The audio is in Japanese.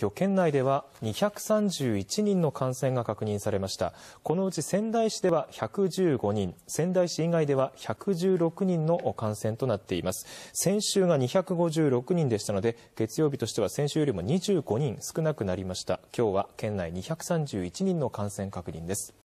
今日県内では231人の感染が確認されました。このうち仙台市では115人、仙台市以外では116人の感染となっています。先週が256人でしたので、月曜日としては先週よりも25人少なくなりました。今日は県内231人の感染確認です。